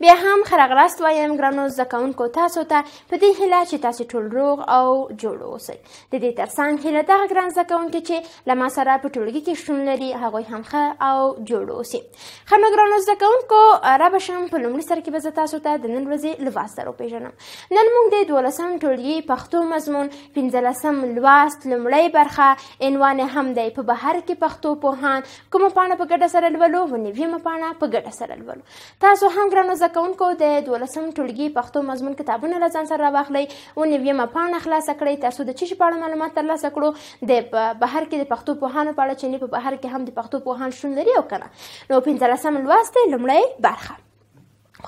بیا هم ښه راغلاست وایم ګرانو زده کوونکو تاسو ته په دې هیله چې تاسو ټول روغ او جوړ اوسئ د دې ترڅنګ هیله دغه ګران زده کوونکي چې له ما سره په ټولګي کې شتون لري هغوی هم ښه او جوړ اوسي ښه نو ګرانو زده کوونکو را به شم په لومړي سر کې به زه تاسو ته د نن ورځې لوست سره وپېژنم نن موږ د دولسم ټولګي پښتو مضمون پنځلسم لوست لومړۍ برخه عنوان هم دی په بهر کې پښتو پوهان کومه پاڼه په ګډه سره لولو و نویمه پاڼه په ګډه سره لولو تاسو هم ګرانو زده کوونکو د دولسم ټولګي پښتو مضمون کتابونه له ځان سره راواخلئ او نویمه پاڼه خلاصه کړئ ترڅو د چشي په اړه معلومات ترلاسه کړو د بهر کې د پښتو پوهانو په اړه چې په بهر کې هم د پښتو پوهان شتون لري او که نه نو پنځلسم لوست دی لومړۍ برخه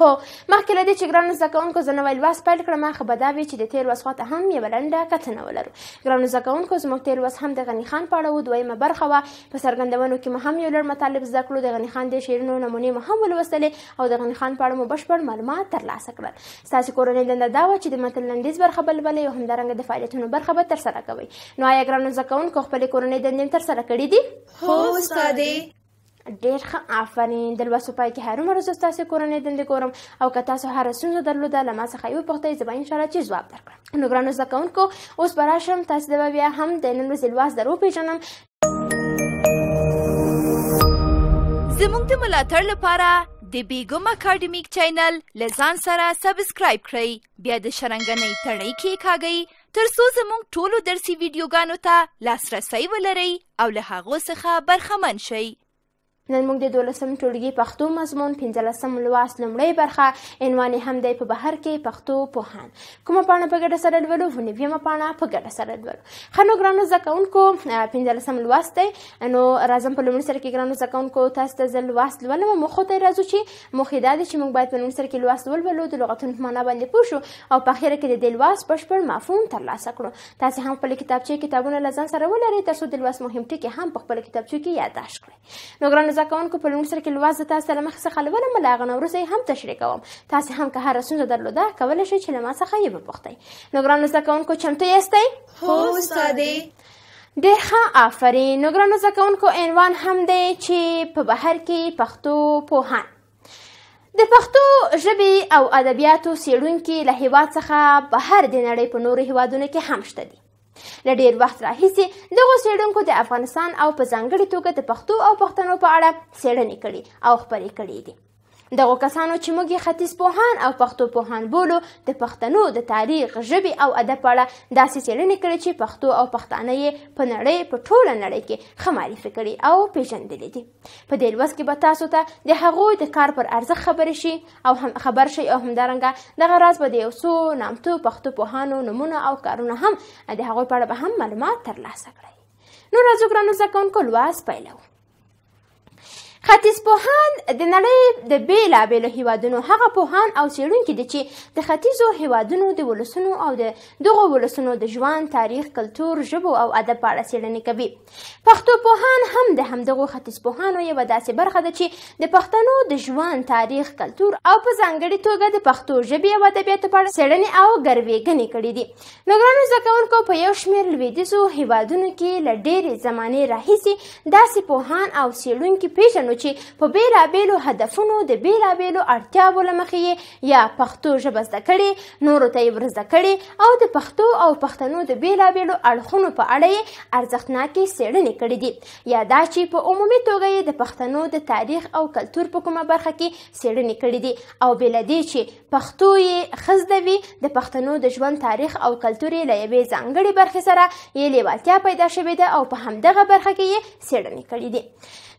خو مخکې له دې چې ګرانو زده کوونکو زه نوی لوست پیل کړم ښه به دا وي چې د تېر لوست خواته هم یوه لنډه کتنه ولرو ګرانو زده کوونکو زموږ تېر لوست هم د غني خان په اړه و دویمه برخه وه په څرګندونو کې مو هم یو لړ مطالب زده کړو د غني خان د شعرونو نمونې مو هم ولوستلې او د غني خان په اړه مو بشپړ معلومات ترلاسه کړل ستاسې کورنۍ دنده دا وه چې د متن لنډیز برخه بلبلې او همدارنګه د فعالیتونو برخه به ترسره کوئ نو آیا ګرانو زده کوونکو خپلې کورنۍ دندې ترسره کړي دي هو استادې ډیر ښه آفرین د لوستو پای کې هرومره زه ستاسې کورنۍ دندې ګورم او که تاسو هره ستونزه درلوده له ما څخه یې وپوښتئ زه به انشاءالله چې ځواب درکړم نو ګرانو زده کوونکو اوس به راشم تاسې ته به بیا هم د نن ورځې لوست در وپېژنم زموږ د ملاتړ لپاره د بیګم اکاډمیک چینل له ځان سره سبسکرایب کړئ بیا د شرنګنۍ تڼۍ کېکاږئ تر څو زموږ ټولو درسي ویډیوګانو ته لاسرسی ولرئ او له هغو څخه برخمن شئ نن موږ د دولسم ټولګي پښتو مضمون پنځلسم لوست لومړۍ برخه عنوان یې هم دی په بهر کې پښتو پوهان کومه پاڼه په ګډه سره لولو خو نویمه پاڼه په ګډه سره لولو ښه نو ګرانو زده کوونکو پنځلسم لوست دی نو راځم په لومړي سر کې ګرانو زده کوونکو تاسو ته زه لوست لولم موخو ته راځو چې موخې دا دی چې موږ باید په لومړي سر کې لوست ولولو د لغتونو په معنا باندې پوه شو او په اخره کې د دې لوست بشپړ مفهوم ترلاسه کړو تاسو هم خپل کتابچې کتابونه لزان سره ولرئ ترڅو د لوست مهم ټکي هم په خپل کتابچو کې یادداشت کړئ نو ګرانو امضا کوونکو په لومړي سر کې لوست زه تاسو له مخې څخه لولم له هغه نه وروسته یې هم تشریح کوم تاسې هم که هره ستونزه درلوده کولی شئ چې له ما څخه یې وپوښتئ نو ګرانو زده کوونکو چمتو یاستئ هو استادې ډېر ښه آفرین نو ګرانو زده کوونکو عنوان هم دی چې په بهر کې پښتو پوهان د پښتو ژبې او ادبیاتو څېړونکي له هیواد څخه بهر د نړۍ په نورو هیوادونو کې هم شته دي له ډیر وخت راهیسې دغه څېړونکو د افغانستان او په ځانګړې توګه د پښتو او پښتنو په اړه څېړنې کړي او خپرې کړي دي دغه کسانو چې موږ یې ختیځ پوهان او پښتو پوهان بولو د پښتنو د تاریخ ژبې او ادب په اړه داسې څېړنې کړې چې پښتو او پښتانه یې په نړۍ په ټوله نړۍ کې ښه معرفي کړي او پیژندلې دي په دې لوست کې به تاسو ته د هغوی د کار پر ارزښت خبرې شي او هم خبر شي او همدارنګه دغه راز به د یو څو نامتو پښتو پوهانو نومونه او کارونه هم د هغوی په اړه به هم معلومات ترلاسه کړئ نو راځو ګرانو زده کوونکو لوست پیلوو ختیځپوهان د نړۍ د بېلابېلو هیوادونو هغه پوهان او څېړونکي دي چې د ختیځو هیوادونو د ولسونو او د دغو ولسونو د ژوند تاریخ کلتور ژبو او ادب په اړه څېړنې کوي پښتو پوهان هم د همدغو ختیځپوهانو یوه داسې برخه ده چې د پښتنو د ژوند تاریخ کلتور او په ځانګړې توګه د پښتو ژبې او ادبیاتو په اړه څېړنې او ګروېږنې کړې دي نو ګرانو زده کوونکو په یو شمېر لویدیځو هیوادونو کې له ډېرې زمانې راهیسې داسې پوهان او څېړونکي پیژنو کړو چې په بیلابیلو هدفونو د بیلابیلو اړتیاو لمخې یا پښتو ژبه زده کړي نورو ته یې ورزده کړي او د پښتو او پښتنو د بیلابیلو اړخونو په اړه یې ارزښتناکې څېړنې کړې دي یا دا چې په عمومي توګه یې د پښتنو د تاریخ او کلتور په کومه برخه کې څېړنې کړې دي او بله دې چې پښتو یې خزدوي د پښتنو د ژوند تاریخ او کلتور یې له یوې ځانګړې برخې سره یې لیوالتیا پیدا شوې ده او په همدغه برخه کې یې څېړنې کړې دي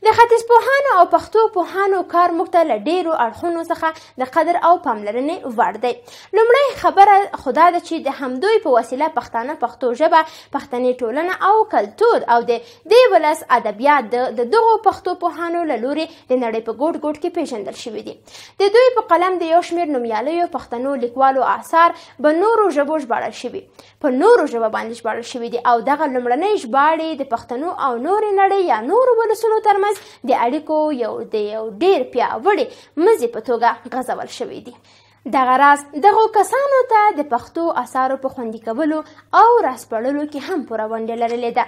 د ختیځپوهانو او پښتو پوهانو کار موږ ته له ډېرو اړخونو څخه د قدر او پاملرنې وړ دی لومړی خبره خدا ده چې د همدوی په وسیله پښتانه پښتو ژبه پښتني ټولنه او کلتور او د دې ولس ادبیات د دغو پښتو پوهانو له لوري د نړۍ په ګوټ ګوټ کې پیژندل شوي دي د دوی په قلم د یو شمېر نومیالیو پښتنو لیکوالو آثار به نورو ژبو ژباړل شوي په نورو ژبه باندې ژباړل شوي دي او دغه لومړنۍ ژباړې د پښتنو او نورې نړۍ یا نورو ولسونو ترمنځ د اړیکو یو د یو ډیر پیاوړي مزي په توګه غځول شوي دي دغه راز دغو کسانو ته د پښتو اثارو په خوندي کولو او راسپړلو کې هم پوره ونډه لرلې ده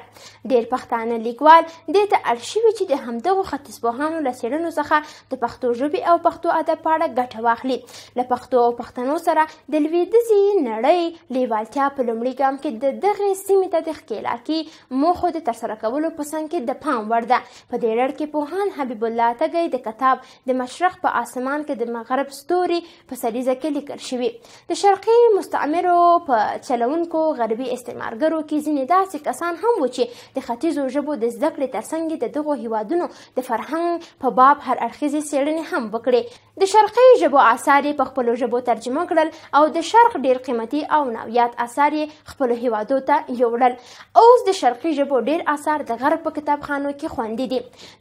ډېر پښتانه لیکوال دې ته اړ شوي چې د همدغو ختیځپوهانو له څېړنو څخه د پښتو ژبې او پښتو ادب په اړه ګټه واخلي له پښتو او پښتنو سره د لویدیځې نړۍ لیوالتیا په لومړي ګام کې د دغې سیمې ته د ښکېلاکي موخو د ترسره کولو په څنګ کې د پام وړ ده په دې اړه کې پوهان حبیب الله تږی د کتاب د مشرق په آسمان کې د مغرب ستوري په سریز لسیزه کې لیکل شوي د شرقي مستعمرو په چلونکو غربي استعمارګرو کې ځینې داسې کسان هم و چې د ختیځو ژبو د زده کړې ترڅنګ د دغو هیوادونو د فرهنګ په باب هر اړخیزې څېړنې هم وکړې د شرقي ژبو آثار په خپلو ژبو ترجمه کړل او د شرق ډیر قیمتي او نویات آثار خپلو هیوادو ته یوړل اوس د شرقي ژبو ډیر آثار د غرب په کتابخانو کې خوندي دي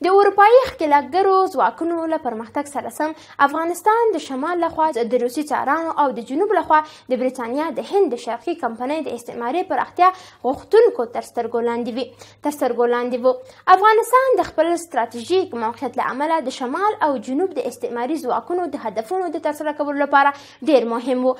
د اروپایي ښکیلاګرو ځواکونو له پرمختګ سره سم افغانستان د شمال لخوا د روسي څارانو او د جنوب لخوا د بریتانیا د هند د شرقي کمپنۍ د استعماري پراختیا غوښتونکو تر سترګو لاندې وي تر سترګو لاندې وو افغانستان د خپل ستراتیژیک موقعیت له امله د شمال او جنوب د استعماري ځواکونو د هدفونو د ترسره کولو لپاره ډیر مهم وو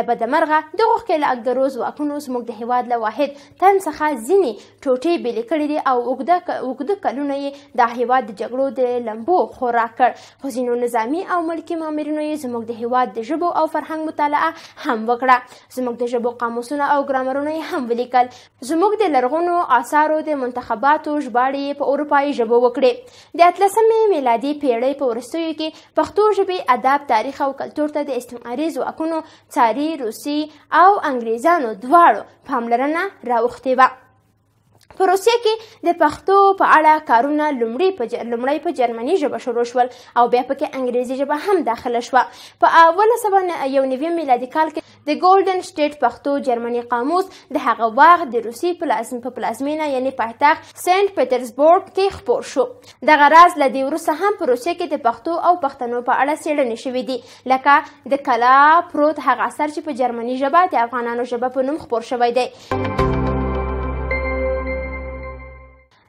له بدمرغه د غوښکې له ګرو ځواکونو زموږ د هیواد له واحد تن څخه ځینې ټوټې بیلې کړې دي او اوږده اوږده کلونه یې دا هیواد د جګړو د لمبو خوراک کړ خو ځینو نظامي او ملکي مامورینو یې زموږ د هیواد د ژبو او فرهنګ مطالعه هم وکړه زموږ د ژبو قاموسونه او ګرامرونه هم ولیکل زموږ د لرغونو آثارو د منتخباتو ژباړې په اروپایي ژبو وکړې د اتلسمې میلادي پیړۍ په وروستیو کې پښتو ژبې ادب تاریخ او کلتور ته د استعماري ځواکونو څاري روسي او انګریزانو دواړو پاملرنه راوختې وه په روسیه کې د پښتو په اړه کارونه لومړی په لومړی په جرمني ژبه شروع شول او بیا پکې انګریزي ژبه هم داخله شوه په اوله سبا یو نوي میلادي کال کې د ګولډن سټیټ پښتو جرمني قاموس د هغه وخت د روسي پلازم په پلازمینه یعنی پایتخت سنت پټرزبورګ کې خپور شو دغه راز له دې وروسته هم په روسیه کې د پښتو او پښتنو په اړه څېړنې شوې دي لکه د کلا پروت هغه اثر چې په جرمني ژبه د افغانانو ژبه په نوم خپور شوی دی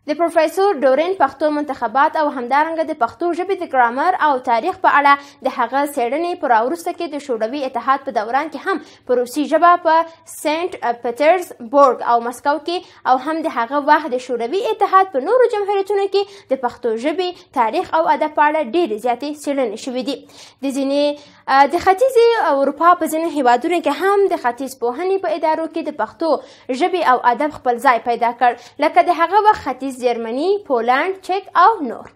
د پروفیسور ډورین پښتو منتخبات او همدارنګه د پښتو ژبې د ګرامر او تاریخ په اړه د هغه څېړنې په راوروسته کې د شوروي اتحاد په دوران کې هم په روسي ژبه په سنت پټرزبورګ او مسکو کې او هم د هغه وخت د شوروي اتحاد په نورو جمهوریتونو کې د پښتو ژبې تاریخ او ادب په اړه ډېرې زیاتې څېړنې شوې دي د ځینې د ختیځ اروپا په ځینو هیوادونو کې هم د ختیځ پوهنې په ادارو کې د پښتو ژبې او ادب خپل ځای پیدا کړ لکه د هغه وخت ختیځ جرمني پولند چک او نور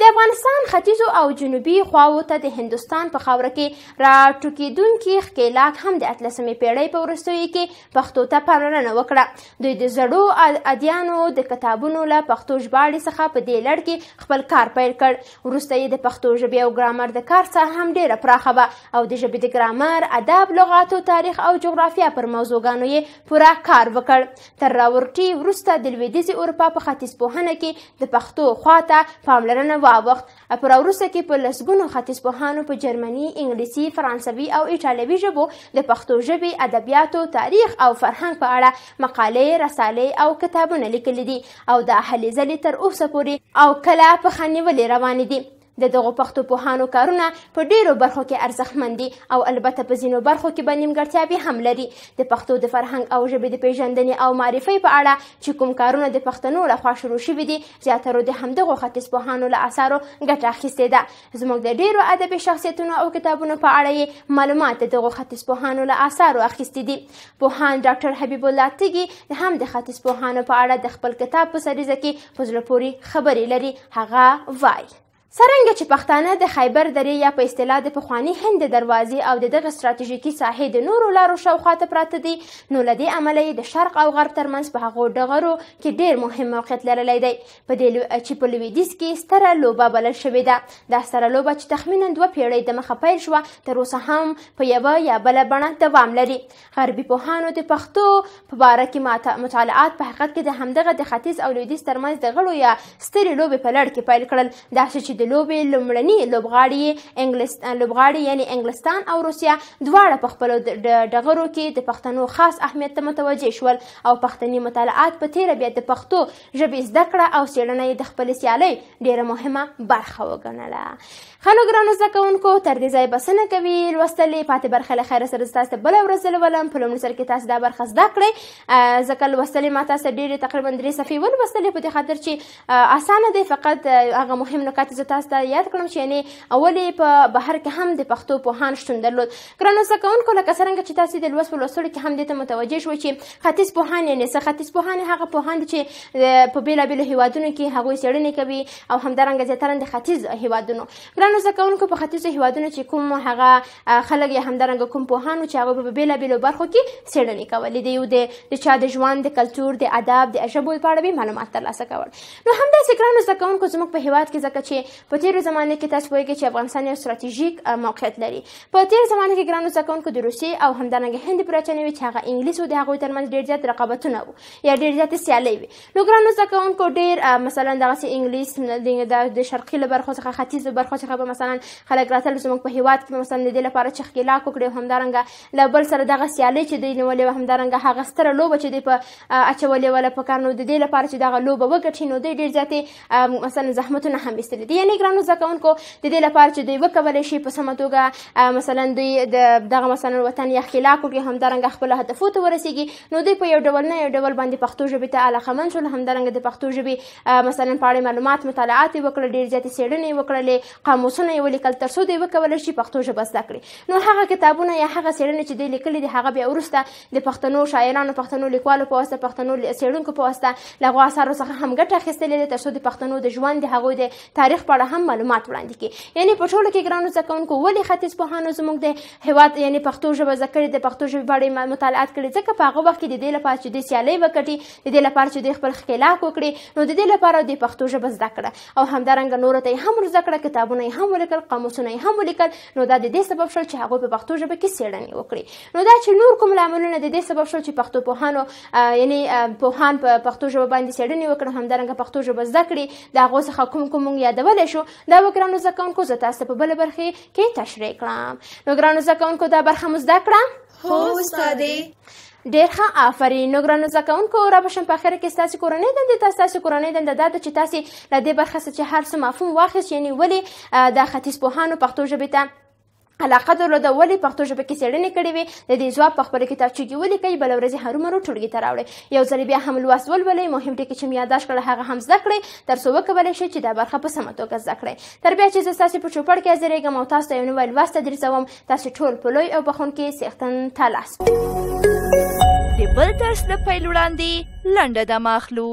د افغانستان ختیځو او جنوبي خواو ته د هندستان په خاوره کې راټوکېدونکي ښکېلاک هم د اتلسمې پېړۍ په وروستیو کې پښتو ته پاملرنه وکړه دوی د زړو ادیانو د کتابونو له پښتو ژباړې څخه په دې لړ کې خپل کار پیل کړ وروسته یې د پښتو ژبې او ګرامر د کار ساحه هم ډېره پراخه وه او د ژبې د ګرامر ادب لغاتو تاریخ او جغرافیا پر موضوعګانو یې پوره کار وکړ تر راورټي وروسته د لوېدیځې اروپا په ختیځپوهنه کې د پښتو خواته پاملرنه پاملرنه واوښت او په راوروسته کې په لسګونو ختیځپوهانو په جرمني انګلیسي فرانسوي او ایټالوي ژبو د پښتو ژبې ادبیاتو تاریخ او فرهنګ په اړه مقالې رسالې او کتابونه لیکلي دي او دا هلې ځلې تر اوسه پورې او کله په خنیولې روانې دي د دغو پښتوپوهانو کارونه په ډیرو برخو کې ارزښتمن دي او البته په ځینو برخو کې به نیمګړتیاوې هم لري د پښتو د فرهنګ او ژبې د پیژندنې او معرفۍ په اړه چې کوم کارونه د پښتنو لخوا شروع شوي دي زیاترو د همدغو ختیځپوهانو له اثارو ګټه اخیستې ده زموږ د ډیرو ادبي شخصیتونو او کتابونو په اړه یې معلومات د دغو ختیځپوهانو له اثارو اخیستې دي پوهان ډاکټر حبیب الله تیګي هم د ختیځپوهانو په اړه د خپل کتاب په سریزه کې په زړه پورې خبرې لري هغه وایي څرنګه چې پښتانه د خیبر درې یا په اصطلاح د پخواني هند د دروازې او د دغه ستراتیژیکي ساحې د نورو لارو شاوخوا ته پراته دي نو له دې امله یې د شرق او غرب ترمنځ په هغو ډغرو کې ډېر مهم موقعیت لرلی دی په دې چې په لویدیځ کې ستره لوبه بلل شوې ده دا ستره لوبه چې تخمینا دوه پیړۍ دمخه پیل شوه تراوسه هم په یوه یا بله بڼه دوام لري غربي پوهانو د پښتو په باره کې مطالعات په حقیقت کې د همدغه د ختیځ او لویدیځ ترمنځ د غړو یا سترې لوبې په لړ کې پیل کړل داسې چې د د لوبې لومړني لوبغاړي لوبغاړي یعنی انګلستان او روسیا دواړه په خپلو ډغرو کې د پښتنو خاص اهمیت ته متوجه شول او پښتني مطالعات په تیره بیا د پښتو ژبې زده کړه او څېړنه یې د خپلې سیالۍ ډېره مهمه برخه وګڼله خلو ګرانو زده کوونکو تر دې ځای بسنه کوي لوستلې پاتې برخه له خیر سره تاسو بل ورځ ولولم په لومړي سر کې تاسو دا برخه زده کړئ ځکه لوستلې ما تاسو ډېرې تقریبا درې صفحې ولوستلې په دې خاطر چې اسانه دی فقط هغه مهم نکات زه تاسو ته یاد کړم چې یعنی اولې په بهر کې هم د پښتو پوهان شتون درلود ګرانو زده کوونکو لکه څرنګه چې تاسو د لوست په لوستلو کې هم دې ته متوجه شوئ چې ختیځ پوهان یعنې څه ختیځ پوهان هغه پوهان چې په بېلابېلو هیوادونو کې هغوی څېړنې کوي او همدارنګه زیاتره د ختیځ هیوادونو ګرانو زده کوونکو په ختیځو هیوادونو چې کوم هغه خلک یا همدارنګه کوم پوهانو چې هغه په بېلابېلو برخو کې څېړنې کولې د یو د د چا د ژوند د کلتور د ادب د ژبو په اړه به معلومات ترلاسه کول نو همداسې ګرانو زده کوونکو زموږ په هیواد کې ځکه چې په تېرو زمانه کې تاسو پوهېږئ چې افغانستان یو ستراتیژیک موقعیت لري په تېر زمانه کې ګرانو زده کوونکو د روسیې او همدارنګه هند برټانیې چې هغه انګلیس او د هغوی ترمنځ ډېر زیات رقابتونه وو یا ډېر زیات سیالۍ وي نو ګرانو زده کوونکو ډېر مثلا دغسې انګلیس د شرقي له برخو څخه ختیځ برخو څخه هغه به مثلا خلک راتل زموږ په هیواد کې مثلا د دې لپاره چې ښکېلاک وکړي او همدارنګه له بل سره دغه سیالۍ چې دوی نیولې وه همدارنګه هغه ستره لوبه چې دوی په اچولې وله په کار نو د دې لپاره چې دغه لوبه وګټي نو دوی ډېر زیاتې مثلا زحمتونه هم ایستلي دي یعنې ګرانو زده کوونکو د دې لپاره چې دوی وکولی شي په سمه توګه مثلا دوی د دغه مثلا وطن یا ښکېلاک وکړي همدارنګه خپلو هدفو ته ورسېږي نو دوی په یو ډول نه یو ډول باندې پښتو ژبې ته علاقمند شول همدارنګه د پښتو ژبې مثلا په اړه معلومات مطالعات یې وکړل ډېرې زیاتې څېړنې یې وکړلې قاموسونه قاموسونه یې ولیکل تر څو دوی وکولی شي پښتو ژبه زده کړي نور هغه کتابونه یا هغه څېړنې چې دوی لیکلي دي هغه بیا وروسته د پښتنو شاعرانو پښتنو لیکوالو په واسطه پښتنو څېړونکو په واسطه له هغو اثارو څخه هم ګټه اخیستلې ده تر څو د پښتنو د ژوند د هغوی د تاریخ په اړه هم معلومات وړاندې کړي یعنې په ټولو کې ګرانو زده کوونکو ولې ختیځ پوهانو زموږ د هیواد یعنې پښتو ژبه زده کړې د پښتو ژبې په اړه مطالعات کړي ځکه په هغه وخت کې د دې لپاره چې دوی سیالۍ وکړي د دې لپاره چې دوی خپل ښکېلاک وکړي نو د دې لپاره دوی پښتو ژبه زده کړه او همدارنګه نورو ته یې هم ور زده کړه کتابونه یې یې هم ولیکل قاموسونه یې هم ولیکل نو دا د دې سبب شول چې هغوی په پښتو ژبه کې څېړنې وکړي نو دا چې نور کوم لاملونه د دې سبب شول چې پښتو پوهانو یعنی پوهان په پښتو ژبه باندې څېړنې وکړي همدارنګه پښتو ژبه زده کړي د هغو څخه کوم کوم یادولی شو دا وګرانو زده کوونکو زه تاسو په بله برخه کې تشریح کړم نو ګرانو زده کوونکو دا برخه مو زده کړه هو استادې ډیر ښه آفرین نو ګرانو زده کوونکو رابشم په اخره کې ستاسو کورنۍ دندې ته ستاسو کورنۍ دنده دا ده چې تاسې له دې برخه څه چې هر څه مفهوم واخیست یعنې ولې د ختیځپوهانو پښتو ژبې ته علاقه درلوده ولې پښتو ژبه کې څېړنې کړې وې د دې ځواب په خپله کتابچه کې ولیکئ بله ورځ یې هرومرو ټولګي ته راوړئ یو ځل بیا هم لوست ولولئ مهم ټکي چې مې یاداشت کړل هغه هم زده کړئ تر څو وکولی شئ چې دا برخه په سمه توګه زده کړئ تر بیا چې زه ستاسې په چوپړ کې حاضرېږم او تاسو ته یو نوی لوست تدریسوم تاسې ټول په لوی او بخونکي سیختن تالاس د بل درس نه پیل وړاندې لنډه دمه اخلو